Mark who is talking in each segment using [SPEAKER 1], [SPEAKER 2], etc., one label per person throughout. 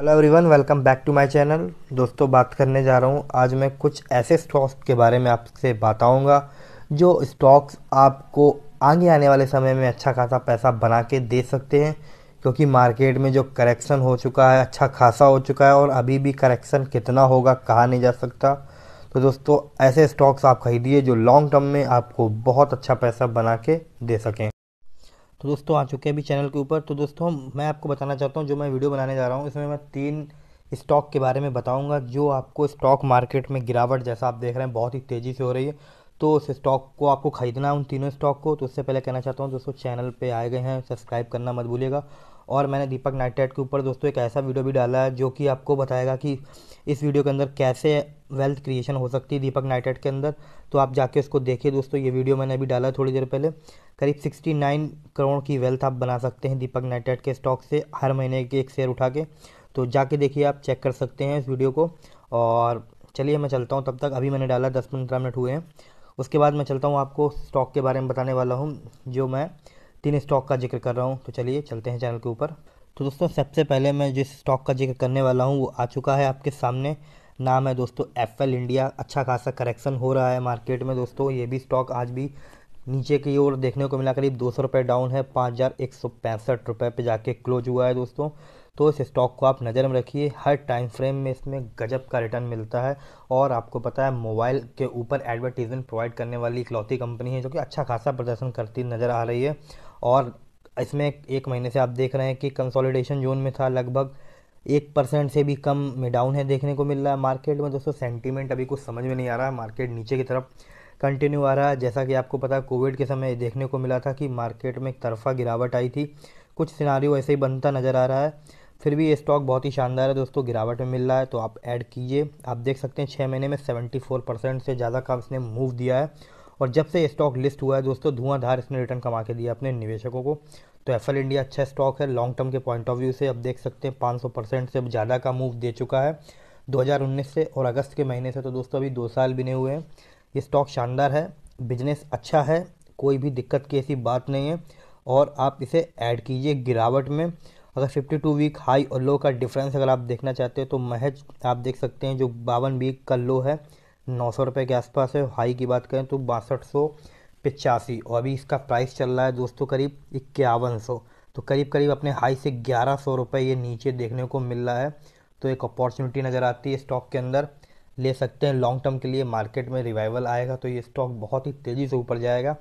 [SPEAKER 1] hello everyone welcome back to my channel दोस्तों बात करने जा रहा हूँ आज मैं कुछ ऐसे स्टॉक्स के बारे में आपसे बताऊँगा जो स्टॉक्स आपको आगे आने वाले समय में अच्छा खासा पैसा बना के दे सकते हैं क्योंकि मार्केट में जो करेक्शन हो चुका है अच्छा खासा हो चुका है और अभी भी करेक्शन कितना होगा कहा नहीं जा सकता तो दोस्तों ऐसे स्टॉक्स आप खरीदिए जो लॉन्ग टर्म में आपको बहुत अच्छा पैसा बना के दे सकें तो दोस्तों आ चुके हैं अभी चैनल के ऊपर तो दोस्तों मैं आपको बताना चाहता हूँ जो मैं वीडियो बनाने जा रहा हूँ इसमें मैं तीन स्टॉक के बारे में बताऊँगा जो आपको स्टॉक मार्केट में गिरावट जैसा आप देख रहे हैं बहुत ही तेज़ी से हो रही है तो उस स्टॉक को आपको ख़रीदना है उन तीनों स्टॉक को तो उससे पहले कहना चाहता हूँ दोस्तों चैनल पे आए गए हैं सब्सक्राइब करना मत भूलिएगा और मैंने दीपक नाइटेट के ऊपर दोस्तों एक ऐसा वीडियो भी डाला है जो कि आपको बताएगा कि इस वीडियो के अंदर कैसे वेल्थ क्रिएशन हो सकती है दीपक नाइटेट के अंदर तो आप जाके उसको देखिए दोस्तों ये वीडियो मैंने अभी डाला थोड़ी देर पहले करीब 69 करोड़ की वेल्थ आप बना सकते हैं दीपक नाइटेट के स्टॉक से हर महीने के एक शेयर उठा के तो जाके देखिए आप चेक कर सकते हैं इस वीडियो को और चलिए मैं चलता हूँ तब तक अभी मैंने डाला दस पंद्रह मिनट हुए हैं उसके बाद मैं चलता हूँ आपको स्टॉक के बारे में बताने वाला हूँ जो मैं तीन स्टॉक का जिक्र कर रहा हूँ तो चलिए चलते हैं चैनल के ऊपर तो दोस्तों सबसे पहले मैं जिस स्टॉक का जिक्र करने वाला हूँ वो आ चुका है आपके सामने नाम है दोस्तों एफ इंडिया अच्छा खासा करेक्शन हो रहा है मार्केट में दोस्तों ये भी स्टॉक आज भी नीचे की ओर देखने को मिला करीब दो सौ रुपये डाउन है पाँच हज़ार एक सौ पैंसठ रुपये पर जाके क्लोज हुआ है दोस्तों तो इस स्टॉक को आप नज़र में रखिए हर टाइम फ्रेम में इसमें गजब का रिटर्न मिलता है और आपको पता है मोबाइल के ऊपर एडवर्टीजमेंट प्रोवाइड करने वाली इकलौती कंपनी है जो कि अच्छा खासा प्रदर्शन करती नज़र आ रही है और इसमें एक महीने से आप देख रहे हैं कि कंसोलिडेशन जोन में था लगभग एक परसेंट से भी कम में डाउन है देखने को मिल रहा है मार्केट में दोस्तों सेंटीमेंट अभी कुछ समझ में नहीं आ रहा है मार्केट नीचे की तरफ कंटिन्यू आ रहा है जैसा कि आपको पता है कोविड के समय देखने को मिला था कि मार्केट में एक तरफा गिरावट आई थी कुछ सिनारियों ऐसे ही बनता नज़र आ रहा है फिर भी ये स्टॉक बहुत ही शानदार है दोस्तों गिरावट में मिल रहा है तो आप ऐड कीजिए आप देख सकते हैं छः महीने में सेवेंटी फोर परसेंट से ज़्यादा का इसने मूव दिया है और जब से स्टॉक लिस्ट हुआ है दोस्तों धुआंधार इसने रिटर्न कमा के दिया अपने निवेशकों को तो एफ इंडिया अच्छा स्टॉक है लॉन्ग टर्म के पॉइंट ऑफ व्यू से आप देख सकते हैं पाँच परसेंट से ज़्यादा का मूव दे चुका है दो से और अगस्त के महीने से तो दोस्तों अभी दो साल भी नहीं हुए हैं ये स्टॉक शानदार है बिजनेस अच्छा है कोई भी दिक्कत की ऐसी बात नहीं है और आप इसे ऐड कीजिए गिरावट में अगर 52 वीक हाई और लो का डिफरेंस अगर आप देखना चाहते हैं तो महज आप देख सकते हैं जो बावन वीक का लो है नौ सौ रुपये के आसपास है हाई की बात करें तो बासठ सौ पिचासी और अभी इसका प्राइस चल रहा है दोस्तों करीब इक्यावन सौ तो करीब करीब अपने हाई से ग्यारह सौ रुपये ये नीचे देखने को मिल रहा है तो एक अपॉर्चुनिटी नज़र आती है स्टॉक के अंदर ले सकते हैं लॉन्ग टर्म के लिए मार्केट में रिवाइवल आएगा तो ये स्टॉक बहुत ही तेज़ी से ऊपर जाएगा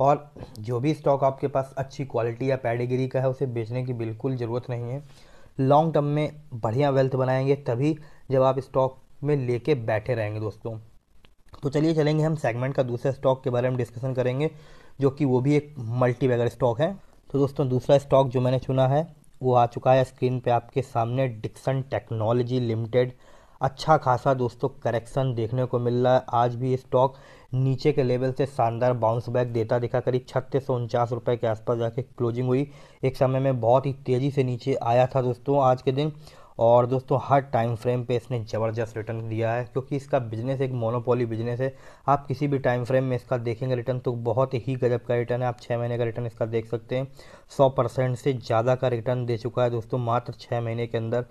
[SPEAKER 1] और जो भी स्टॉक आपके पास अच्छी क्वालिटी या पैडिगिरी का है उसे बेचने की बिल्कुल ज़रूरत नहीं है लॉन्ग टर्म में बढ़िया वेल्थ बनाएंगे तभी जब आप स्टॉक में लेके बैठे रहेंगे दोस्तों तो चलिए चलेंगे हम सेगमेंट का दूसरा स्टॉक के बारे में डिस्कशन करेंगे जो कि वो भी एक मल्टी बैगर स्टॉक है तो दोस्तों दूसरा स्टॉक जो मैंने चुना है वो आ चुका है स्क्रीन पे आपके सामने डिक्सन टेक्नोलॉजी लिमिटेड अच्छा खासा दोस्तों करेक्शन देखने को मिल रहा है आज भी स्टॉक नीचे के लेवल से शानदार बाउंस बैक देता दिखा करीब छत्तीस सौ उनचास रुपये के आसपास जाके क्लोजिंग हुई एक समय में बहुत ही तेज़ी से नीचे आया था दोस्तों आज के दिन और दोस्तों हर टाइम फ्रेम पे इसने ज़बरदस्त रिटर्न दिया है क्योंकि इसका बिजनेस एक मोनोपोली बिजनेस है आप किसी भी टाइम फ्रेम में इसका देखेंगे रिटर्न तो बहुत ही गजब का रिटर्न है आप छः महीने का रिटर्न इसका देख सकते हैं सौ परसेंट से ज़्यादा का रिटर्न दे चुका है दोस्तों मात्र छः महीने के अंदर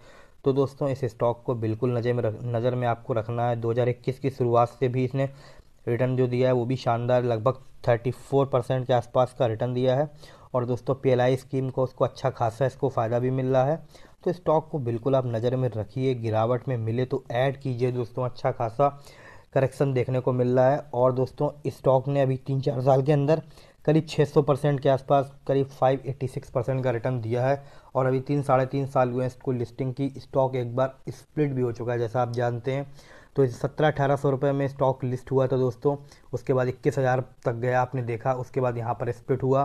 [SPEAKER 1] तो दोस्तों इस स्टॉक को बिल्कुल नज़र में रख नज़र में आपको रखना है 2021 की शुरुआत से भी इसने रिटर्न जो दिया है वो भी शानदार लगभग 34 परसेंट के आसपास का रिटर्न दिया है और दोस्तों पी स्कीम को उसको अच्छा खासा इसको फ़ायदा भी मिल रहा है तो स्टॉक को बिल्कुल आप नज़र में रखिए गिरावट में मिले तो ऐड कीजिए दोस्तों अच्छा खासा करेक्शन देखने को मिल रहा है और दोस्तों स्टॉक ने अभी तीन चार साल के अंदर करीब 600 परसेंट के आसपास करीब 586 परसेंट का रिटर्न दिया है और अभी तीन साढ़े तीन साल हुए हैं इसको लिस्टिंग की स्टॉक एक बार स्प्लिट भी हो चुका है जैसा आप जानते हैं तो सत्रह अठारह सौ रुपये में स्टॉक लिस्ट हुआ था दोस्तों उसके बाद इक्कीस हज़ार तक गया आपने देखा उसके बाद यहाँ पर स्प्लिट हुआ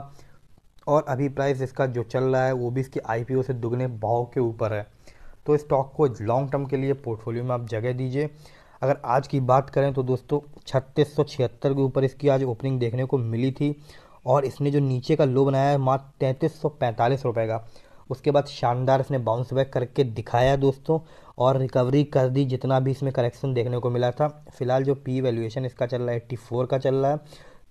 [SPEAKER 1] और अभी प्राइस इसका जो चल रहा है वो भी इसके आई से दुगने भाव के ऊपर है तो स्टॉक को लॉन्ग टर्म के लिए पोर्टफोलियो में आप जगह दीजिए अगर आज की बात करें तो दोस्तों छत्तीस सौ छिहत्तर के ऊपर इसकी आज ओपनिंग देखने को मिली थी और इसने जो नीचे का लो बनाया है मात्र तैंतीस सौ पैंतालीस रुपये का उसके बाद शानदार इसने बाउंस बैक करके दिखाया दोस्तों और रिकवरी कर दी जितना भी इसमें करेक्शन देखने को मिला था फिलहाल जो पी वैल्यूएशन इसका चल रहा है एट्टी फोर का चल रहा है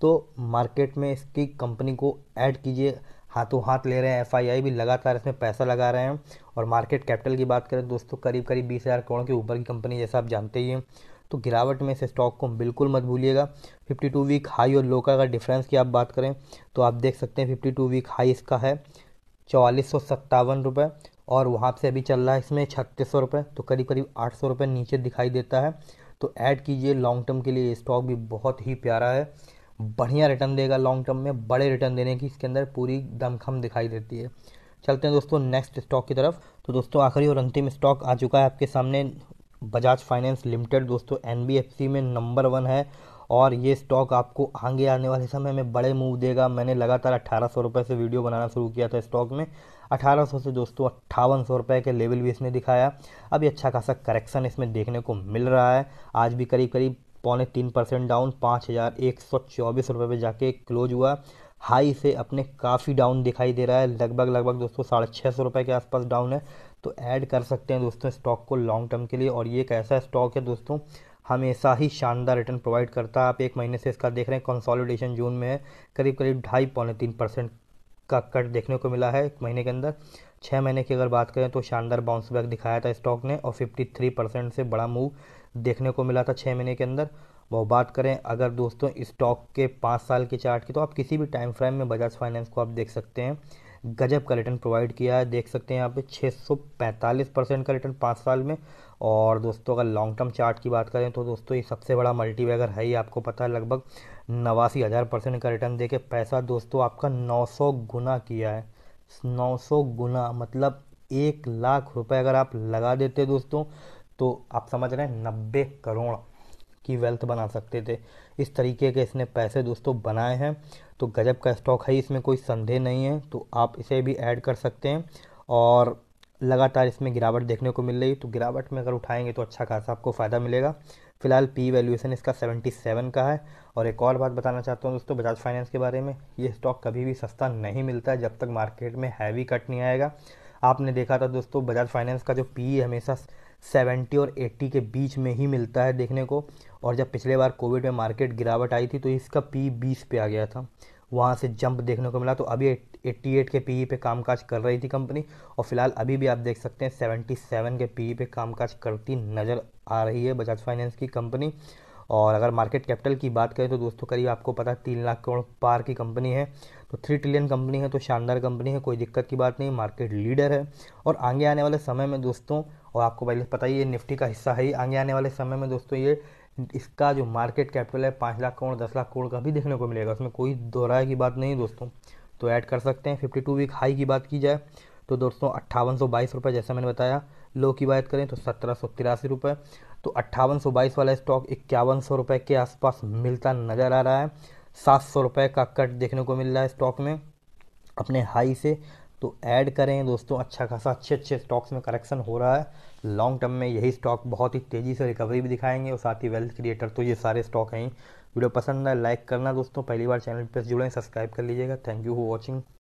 [SPEAKER 1] तो मार्केट में इसकी कंपनी को ऐड कीजिए हाथों हाथ ले रहे हैं एफआईआई भी लगातार इसमें पैसा लगा रहे हैं और मार्केट कैपिटल की बात करें दोस्तों करीब करीब बीस हज़ार करोड़ के ऊपर की कंपनी जैसा आप जानते ही हैं तो गिरावट में इस स्टॉक को बिल्कुल मत भूलिएगा 52 वीक हाई और लो का अगर डिफरेंस की आप बात करें तो आप देख सकते हैं 52 वीक हाई इसका है चौवालीस सौ सत्तावन रुपये और वहाँ से अभी चल रहा है इसमें छत्तीस सौ रुपये तो करीब करीब आठ सौ रुपये नीचे दिखाई देता है तो ऐड कीजिए लॉन्ग टर्म के लिए ये स्टॉक भी बहुत ही प्यारा है बढ़िया रिटर्न देगा लॉन्ग टर्म में बड़े रिटर्न देने की इसके अंदर पूरी दमखम दिखाई देती है चलते हैं दोस्तों नेक्स्ट स्टॉक की तरफ तो दोस्तों आखिरी और अंतिम स्टॉक आ चुका है आपके सामने बजाज फाइनेंस लिमिटेड दोस्तों एन में नंबर वन है और ये स्टॉक आपको आगे आने वाले समय में बड़े मूव देगा मैंने लगातार अट्ठारह सौ रुपये से वीडियो बनाना शुरू किया था स्टॉक में अठारह सौ से दोस्तों अट्ठावन सौ रुपये के लेवल भी इसने दिखाया अभी अच्छा खासा करेक्शन इसमें देखने को मिल रहा है आज भी करीब करीब पौने तीन परसेंट डाउन पाँच हज़ार एक सौ चौबीस रुपये पर जाके क्लोज हुआ हाई से अपने काफ़ी डाउन दिखाई दे रहा है लगभग लगभग दोस्तों साढ़े छः सौ रुपये के आसपास डाउन है तो ऐड कर सकते हैं दोस्तों स्टॉक को लॉन्ग टर्म के लिए और ये एक ऐसा स्टॉक है दोस्तों हमेशा ही शानदार रिटर्न प्रोवाइड करता है आप एक महीने से इसका देख रहे हैं कंसोलिडेशन जून में है करीब करीब ढाई पौने तीन परसेंट का कट देखने को मिला है एक महीने के अंदर छः महीने की अगर बात करें तो शानदार बाउंस बैक दिखाया था स्टॉक ने और फिफ्टी थ्री परसेंट से बड़ा मूव देखने को मिला था छः महीने के अंदर वो बात करें अगर दोस्तों स्टॉक के पाँच साल के चार्ट की तो आप किसी भी टाइम फ्रेम में बजाज फाइनेंस को आप देख सकते हैं गजब का रिटर्न प्रोवाइड किया है देख सकते हैं यहाँ पे 645 परसेंट का रिटर्न पाँच साल में और दोस्तों अगर लॉन्ग टर्म चार्ट की बात करें तो दोस्तों ये सबसे बड़ा मल्टी है ही आपको पता है लगभग नवासी हज़ार परसेंट का रिटर्न देखे पैसा दोस्तों आपका 900 गुना किया है 900 गुना मतलब एक लाख रुपए अगर आप लगा देते दोस्तों तो आप समझ रहे हैं नब्बे करोड़ की वेल्थ बना सकते थे इस तरीके के इसने पैसे दोस्तों बनाए हैं तो गजब का स्टॉक है इसमें कोई संदेह नहीं है तो आप इसे भी ऐड कर सकते हैं और लगातार इसमें गिरावट देखने को मिल रही तो गिरावट में अगर उठाएंगे तो अच्छा खासा आपको फ़ायदा मिलेगा फिलहाल पी वैल्यूएशन इसका 77 का है और एक और बात बताना चाहता हूँ दोस्तों बजाज फाइनेंस के बारे में ये स्टॉक कभी भी सस्ता नहीं मिलता है जब तक मार्केट में हैवी कट नहीं आएगा आपने देखा था दोस्तों बजाज फाइनेंस का जो पी हमेशा सेवेंटी और एट्टी के बीच में ही मिलता है देखने को और जब पिछले बार कोविड में मार्केट गिरावट आई थी तो इसका पी बीस पे आ गया था वहाँ से जंप देखने को मिला तो अभी एट्टी एट के पी पे कामकाज कर रही थी कंपनी और फिलहाल अभी भी आप देख सकते हैं सेवेंटी सेवन के पी पे कामकाज करती नज़र आ रही है बजाज फाइनेंस की कंपनी और अगर मार्केट कैपिटल की बात करें तो दोस्तों करीब आपको पता है तीन लाख करोड़ पार की कंपनी है तो थ्री ट्रिलियन कंपनी है तो शानदार कंपनी है कोई दिक्कत की बात नहीं मार्केट लीडर है और आगे आने वाले समय में दोस्तों और आपको पहले पता ही ये निफ्टी का हिस्सा है ही आगे आने वाले समय में दोस्तों ये इसका जो मार्केट कैपिटल है पाँच लाख करोड़ दस लाख करोड़ का भी देखने को मिलेगा उसमें कोई दोहराए की बात नहीं दोस्तों तो ऐड कर सकते हैं फिफ्टी टू वीक हाई की बात की जाए तो दोस्तों अट्ठावन सौ बाईस रुपये जैसा मैंने बताया लो की बात करें तो सत्रह सौ तिरासी रुपये तो अट्ठावन वाला स्टॉक इक्यावन सौ रुपये के आसपास मिलता नज़र आ रहा है सात सौ रुपये का कट देखने को मिल रहा है स्टॉक में अपने हाई से तो ऐड करें दोस्तों अच्छा खासा अच्छे अच्छे स्टॉक्स में करेक्शन हो रहा है लॉन्ग टर्म में यही स्टॉक बहुत ही तेज़ी से रिकवरी भी दिखाएंगे और साथ ही वेल्थ क्रिएटर तो ये सारे स्टॉक हैं वीडियो पसंद है लाइक करना दोस्तों पहली बार चैनल पर जुड़े सब्सक्राइब कर लीजिएगा थैंक यू फॉर वॉचिंग